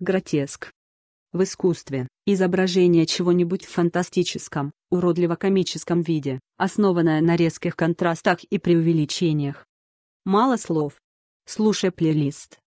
Гротеск. В искусстве – изображение чего-нибудь в фантастическом, уродливо-комическом виде, основанное на резких контрастах и преувеличениях. Мало слов. Слушай плейлист.